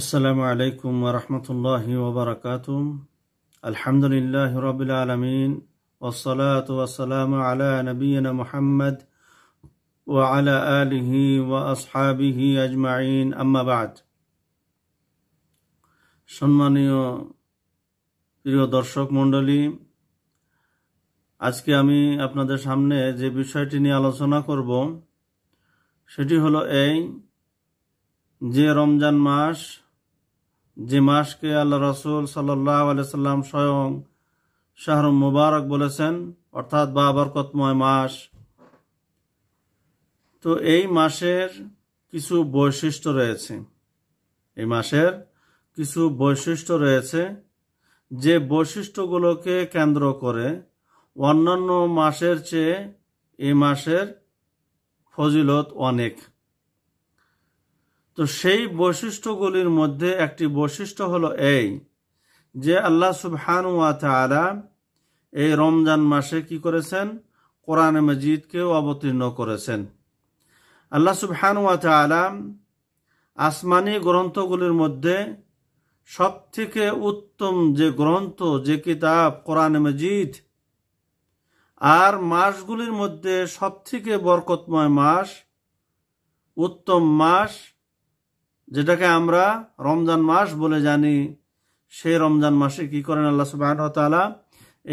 السلام عليكم ورحمة الله وبركاته الحمد لله رب العالمين والصلاة والسلام على نبينا محمد وعلى آله وأصحابه أجمعين أما بعد সম্মানীয় প্রিয় দর্শক মণ্ডলী আজকে আমি আপনাদের সামনে যে বিষয়টি নিয়ে আলোচনা করব সেটি হলো এই যে রমজান মাস যে মাসকে আল্লাহ রসুল সাল্লাহ সাল্লাম স্বয়ং শাহরুম মুবারক বলেছেন অর্থাৎ বা বরকতময় মাস তো এই মাসের কিছু বৈশিষ্ট্য রয়েছে এই মাসের কিছু বৈশিষ্ট্য রয়েছে যে বৈশিষ্ট্যগুলোকে কেন্দ্র করে অন্যান্য মাসের চেয়ে এই মাসের ফজিলত অনেক তো সেই বৈশিষ্ট্যগুলির মধ্যে একটি বৈশিষ্ট্য হলো এই যে আল্লাহ সুবহান ওয়াতালা এই রমজান মাসে কি করেছেন কোরআন মজিদকেও অবতীর্ণ করেছেন আল্লাহ সুবহান ওয়াতালা আসমানি গ্রন্থগুলির মধ্যে সব থেকে উত্তম যে গ্রন্থ যে কিতাব কোরআন মজিদ আর মাসগুলির মধ্যে সব থেকে বরকতময় মাস উত্তম মাস যেটাকে আমরা রমজান মাস বলে জানি সেই রমজান মাসে কি করেন আল্লাহ সুবাহতালা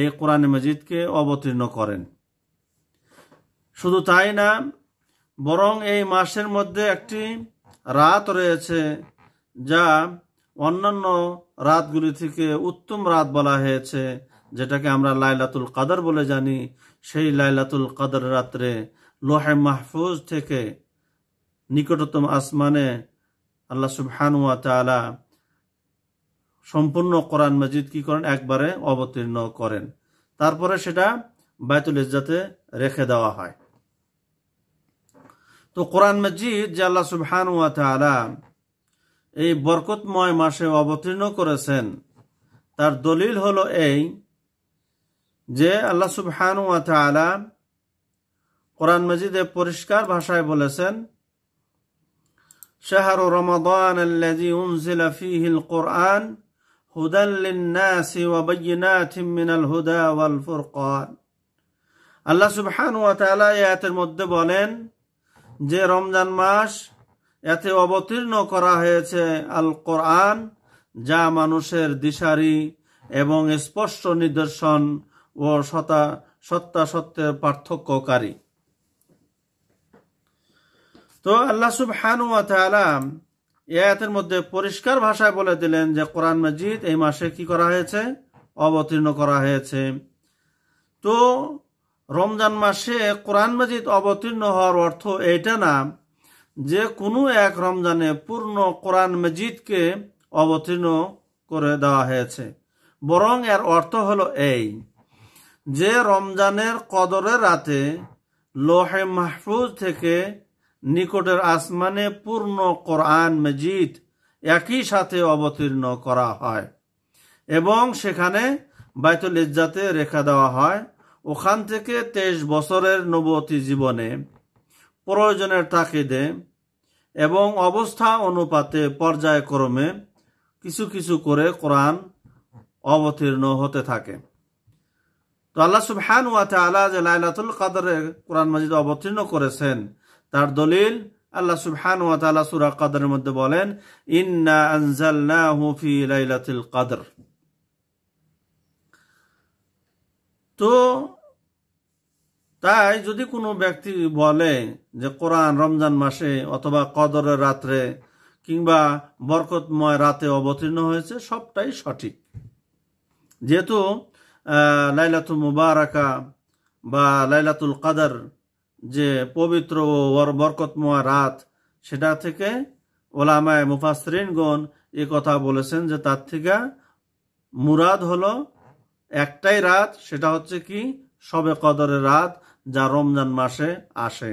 এই কোরআন মজিদকে অবতীর্ণ করেন শুধু তাই না বরং এই মাসের মধ্যে একটি রাত রয়েছে যা অন্যান্য রাতগুলি থেকে উত্তম রাত বলা হয়েছে যেটাকে আমরা লাইলাতুল কাদার বলে জানি সেই লাইলাতুল কাদার রাত্রে লোহে মাহফুজ থেকে নিকটতম আসমানে আল্লাহ সুবহানুয়া তালা সম্পূর্ণ কোরআন মজিদ কি করেন একবারে অবতীর্ণ করেন তারপরে সেটা বায়তুল ইজাতে রেখে দেওয়া হয় তো কোরআন মজিদ যে আল্লাহ সুবহানুয়া তালা এই বরকতময় মাসে অবতীর্ণ করেছেন তার দলিল হলো এই যে আল্লাহ সুবহানুয়া তালা কোরআন মজিদে পরিষ্কার ভাষায় বলেছেন شهر رمضان الذي أنزل فيه القرآن هدى للناس وبينات من الهدى والفرقان আল্লাহ সুবহান ওয়া তাআলা আয়াতের মধ্যে বলেন যে রমজান মাস এতে অবতীর্ণ করা হয়েছে আল কোরআন যা মানুষের দিশারি এবং স্পষ্ট নিদর্শন ও সত্তা সত্তা পার্থক্যকারী তো আল্লাহ সুবহান এতের মধ্যে পরিষ্কার ভাষায় বলে দিলেন যে কোরআন মজিদ এই মাসে কি করা হয়েছে অবতীর্ণ করা হয়েছে তো রমজান মাসে কোরআন মজিদ অবতীর্ণ হওয়ার অর্থ এটা না যে কোনো এক রমজানে পূর্ণ কোরআন মজিদকে অবতীর্ণ করে দেওয়া হয়েছে বরং এর অর্থ হলো এই যে রমজানের কদরের রাতে লোহে মাহফুজ থেকে নিকটের আসমানে পূর্ণ কোরআন মজিদ একই সাথে অবতীর্ণ করা হয় এবং সেখানে বাইতুল ইজাতে রেখা দেওয়া হয় ওখান থেকে তেইশ বছরের নবতী জীবনে প্রয়োজনের তাকিদে এবং অবস্থা অনুপাতে পর্যায়ক্রমে কিছু কিছু করে কোরআন অবতীর্ণ হতে থাকে তো আল্লাহ সুবহান ওয়াতে তাআলা যে লাইলাতুল কাদরে কোরআন মাজিদ অবতীর্ণ করেছেন তার দলিল আল্লাহ সুবহান ওয়া তাআলা সূরা কাদরের মধ্যে বলেন ইন্না আনজালনাহু ফি লাইলাতুল কদর তো তাই যদি কোনো ব্যক্তি বলে যে কোরআন রমজান মাসে অথবা কদরের রাত্রে কিংবা বরকতময় রাতে অবতীর্ণ হয়েছে সবটাই সঠিক যেহেতু লাইলাতুল মুবারাকা বা লাইলাতুল কাদার যে পবিত্র বরকতময় রাত সেটা থেকে ওলামায় মুফাসরিনগণ এ কথা বলেছেন যে তার থেকে মুরাদ হলো একটাই রাত সেটা হচ্ছে কি সবে কদরের রাত যা রমজান মাসে আসে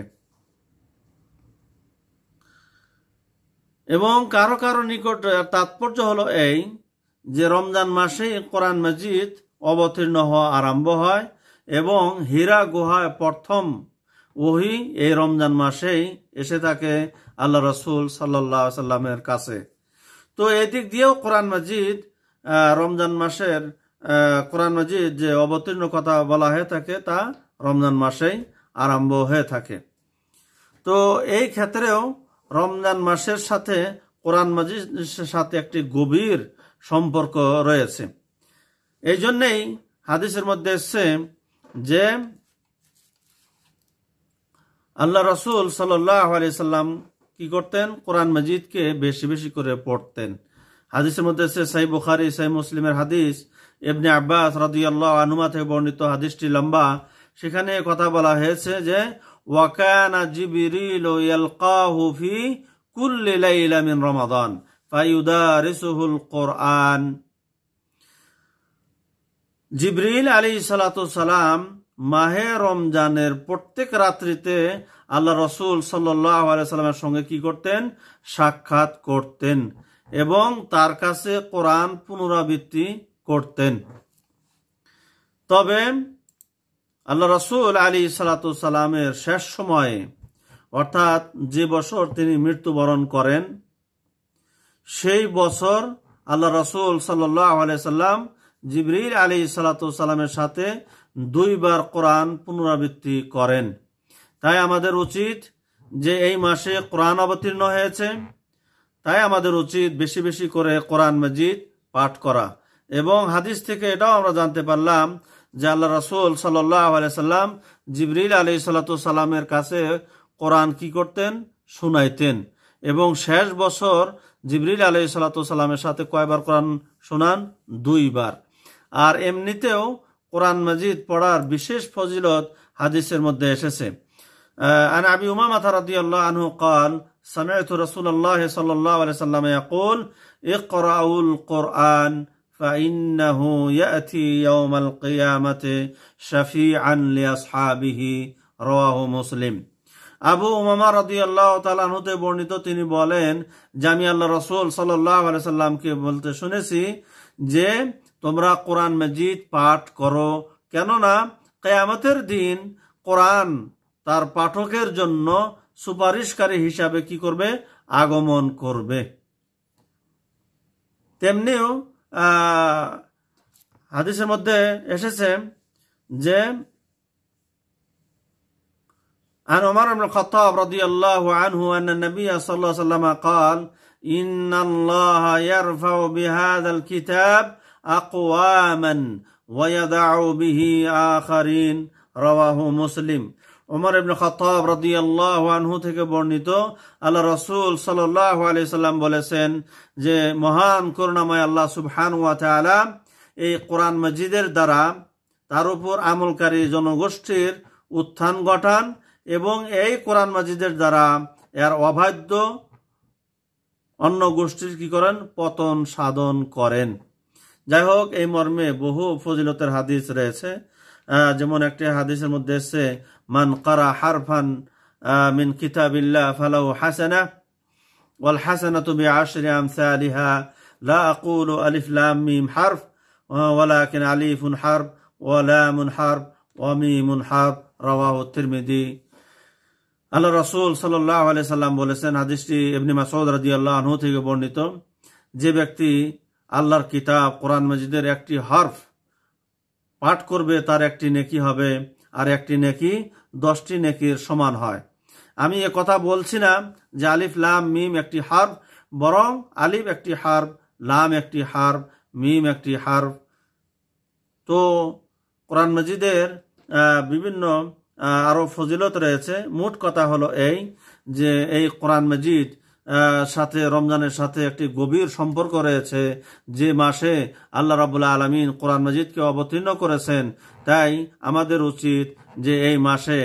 এবং কারো কারো নিকট তাৎপর্য হলো এই যে রমজান মাসে কোরআন মজিদ অবতীর্ণ হওয়া আরম্ভ হয় এবং হীরা গুহায় প্রথম ওহি এই রমজান মাসেই এসে থাকে আল্লাহ রসুল সাল্লাহ সাল্লামের কাছে তো এদিক দিয়েও কোরআন মাজিদ রমজান মাসের কোরআন মাজিদ যে অবতীর্ণ কথা বলা হয়ে থাকে তা রমজান মাসেই আরম্ভ হয়ে থাকে তো এই ক্ষেত্রেও রমজান মাসের সাথে কোরআন মাজিদের সাথে একটি গভীর সম্পর্ক রয়েছে এই জন্যেই হাদিসের মধ্যে এসছে যে আল্লাহ রসুল সাল্লাম কি করতেন কোরআন মজিদকে বেশি বেশি করে পড়তেন হাদিসের মধ্যে সাই বুখারি সাই মুসলিমের হাদিস এবনে আব্বাস রাদিয়াল্লাহ আনুমা থেকে বর্ণিত হাদিসটি লম্বা সেখানে কথা বলা হয়েছে যে ওয়াকানা জিবিরিল ইয়ালকাহু ফি কুল্লি কোরআন জিবরিল আলী সালাম মাহে রমজানের প্রত্যেক রাত্রিতে আল্লাহ রসুল সাল্লামের সঙ্গে কি করতেন সাক্ষাৎ করতেন এবং তার কাছে কোরআন পুনরাবৃত্তি করতেন তবে আল্লাহ রসুল আলী সালাতামের শেষ সময়ে অর্থাৎ যে বছর তিনি মৃত্যুবরণ করেন সেই বছর আল্লাহ রসুল সাল্লাহ সাল্লাম জিবরিল আলী সালাতামের সাথে দুইবার কোরআন পুনরাবৃত্তি করেন তাই আমাদের উচিত যে এই মাসে কোরআন অবতীর্ণ হয়েছে তাই আমাদের উচিত বেশি বেশি করে কোরআন মজিদ পাঠ করা এবং হাদিস থেকে এটাও আমরা জানতে পারলাম যে আল্লাহ রসুল সাল্লাম জিবরিল আলী সাল্লাতামের কাছে কোরআন কি করতেন শুনাইতেন এবং শেষ বছর জিবরিল আলী সাল্লাতামের সাথে কয়বার কোরআন শোনান দুইবার আর এমনিতেও কোরআন মজিদ পড়ার বিশেষ ফজিলত হাদিসের মধ্যে এসেছে আবি উমা মাথা আল্লাহ আনহু কান সামিয়াতু রাসূলুল্লাহ সাল্লাল্লাহু আলাইহি সাল্লাম ইয়াকুল ইকরাউল কোরআন ফাইন্নাহু ইয়াতি ইয়াওমাল কিয়ামাতি শাফিআন লিআসহাবিহি রাওয়াহু মুসলিম আবু উমামা রাদিয়াল্লাহু তাআলা হতে বর্ণিত তিনি বলেন যে রসুল আল্লাহ রাসূল সাল্লাল্লাহু বলতে শুনেছি যে তোমরা কোরআন মজিদ পাঠ করো কেননা কেয়ামতের দিন কোরআন তার পাঠকের জন্য সুপারিশকারী হিসাবে কি করবে আগমন করবে তেমনিও হাদিসের মধ্যে এসেছে যে عن عمر بن الخطاب رضي الله عنه أن النبي صلى الله عليه وسلم قال إن الله يرفع بهذا الكتاب আকওয়ামান ওয়াদাউ বিহি আখারিন রওয়াহু মুসলিম ওমর ইবনে খতাব রাদিয়াল্লাহু আনহু থেকে বর্ণিত আল্লাহ রাসূল সাল্লাল্লাহু আলাইহি সাল্লাম বলেছেন যে মহান করুণাময় আল্লাহ সুবহানাহু ওয়া তাআলা এই কোরআন মাজিদের দ্বারা তার উপর আমলকারী জনগোষ্ঠীর উত্থান ঘটান এবং এই কোরআন মাজিদের দ্বারা এর অবাধ্য অন্য গোষ্ঠীর কি করেন পতন সাধন করেন যাই হোক এই মর্মে বহু ফজিলতের হাদিস রয়েছে যেমন একটি হাদিসের মধ্যে এসছে মান কারা হারফান মিন কিতাবিল্লা ফালাউ হাসানা ওয়াল হাসানা তুমি আশরি আমসালিহা লা আকুল আলিফ লাম মিম হারফ ওয়ালাকিন আলিফুন হারফ ওয়ালামুন হারফ মিমুন হারফ রাওয়াহু তিরমিদি আল্লাহ রসুল সাল্লাহ আলাই সাল্লাম বলেছেন হাদিসটি ইবনি মাসৌদ রাজি আল্লাহ থেকে বর্ণিত যে ব্যক্তি আল্লাহর কিতাব কোরআন মজিদের একটি হরফ পাঠ করবে তার একটি নেকি হবে আর একটি নেকি দশটি নেকির সমান হয় আমি এ কথা বলছি না যে আলিফ লাম মিম একটি হার্ব বরং আলিফ একটি হার্ব লাম একটি হার্ব মিম একটি হার্ব তো কোরআন মজিদের বিভিন্ন আরও ফজিলত রয়েছে মোট কথা হলো এই যে এই কোরআন মজিদ সাথে রমজানের সাথে একটি গভীর সম্পর্ক রয়েছে যে মাসে আল্লাহ রাবুল্লাহ আলমিন কোরআন মজিদকে অবতীর্ণ করেছেন তাই আমাদের উচিত যে এই মাসে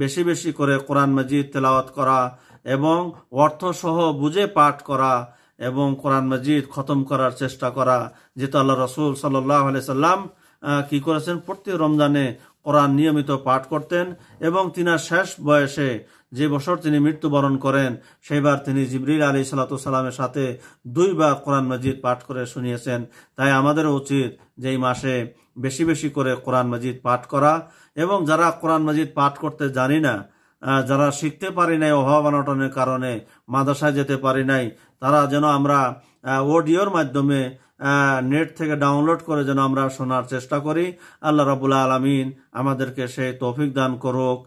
বেশি বেশি করে কোরআন মজিদ তেলাওয়াত করা এবং অর্থসহ বুঝে পাঠ করা এবং কোরআন মজিদ খতম করার চেষ্টা করা যেহেতু আল্লাহ রসুল সাল্লাহ সাল্লাম কি করেছেন প্রত্যেক রমজানে কোরআন নিয়মিত পাঠ করতেন এবং তিনার শেষ বয়সে যে বছর তিনি মৃত্যুবরণ করেন সেইবার তিনি জিবরিল আলী সালাতামের সাথে দুইবার কোরআন মজিদ পাঠ করে শুনিয়েছেন তাই আমাদের উচিত যেই মাসে বেশি বেশি করে কোরআন মজিদ পাঠ করা এবং যারা কোরআন মজিদ পাঠ করতে জানি না যারা শিখতে পারি নাই অভাব অনটনের কারণে মাদ্রাসায় যেতে পারি নাই তারা যেন আমরা অডিওর মাধ্যমে নেট থেকে ডাউনলোড করে যেন আমরা শোনার চেষ্টা করি আল্লাহ রবুল্লা আলমিন আমাদেরকে সেই তৌফিক দান করুক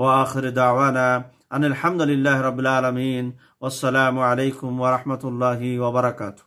ও আখরে দাওয়ানা আনিল হামদুলিল্লাহ আলমিন আসসালামু আলাইকুম ওরহমতুল্লাহি ওবরাকাতু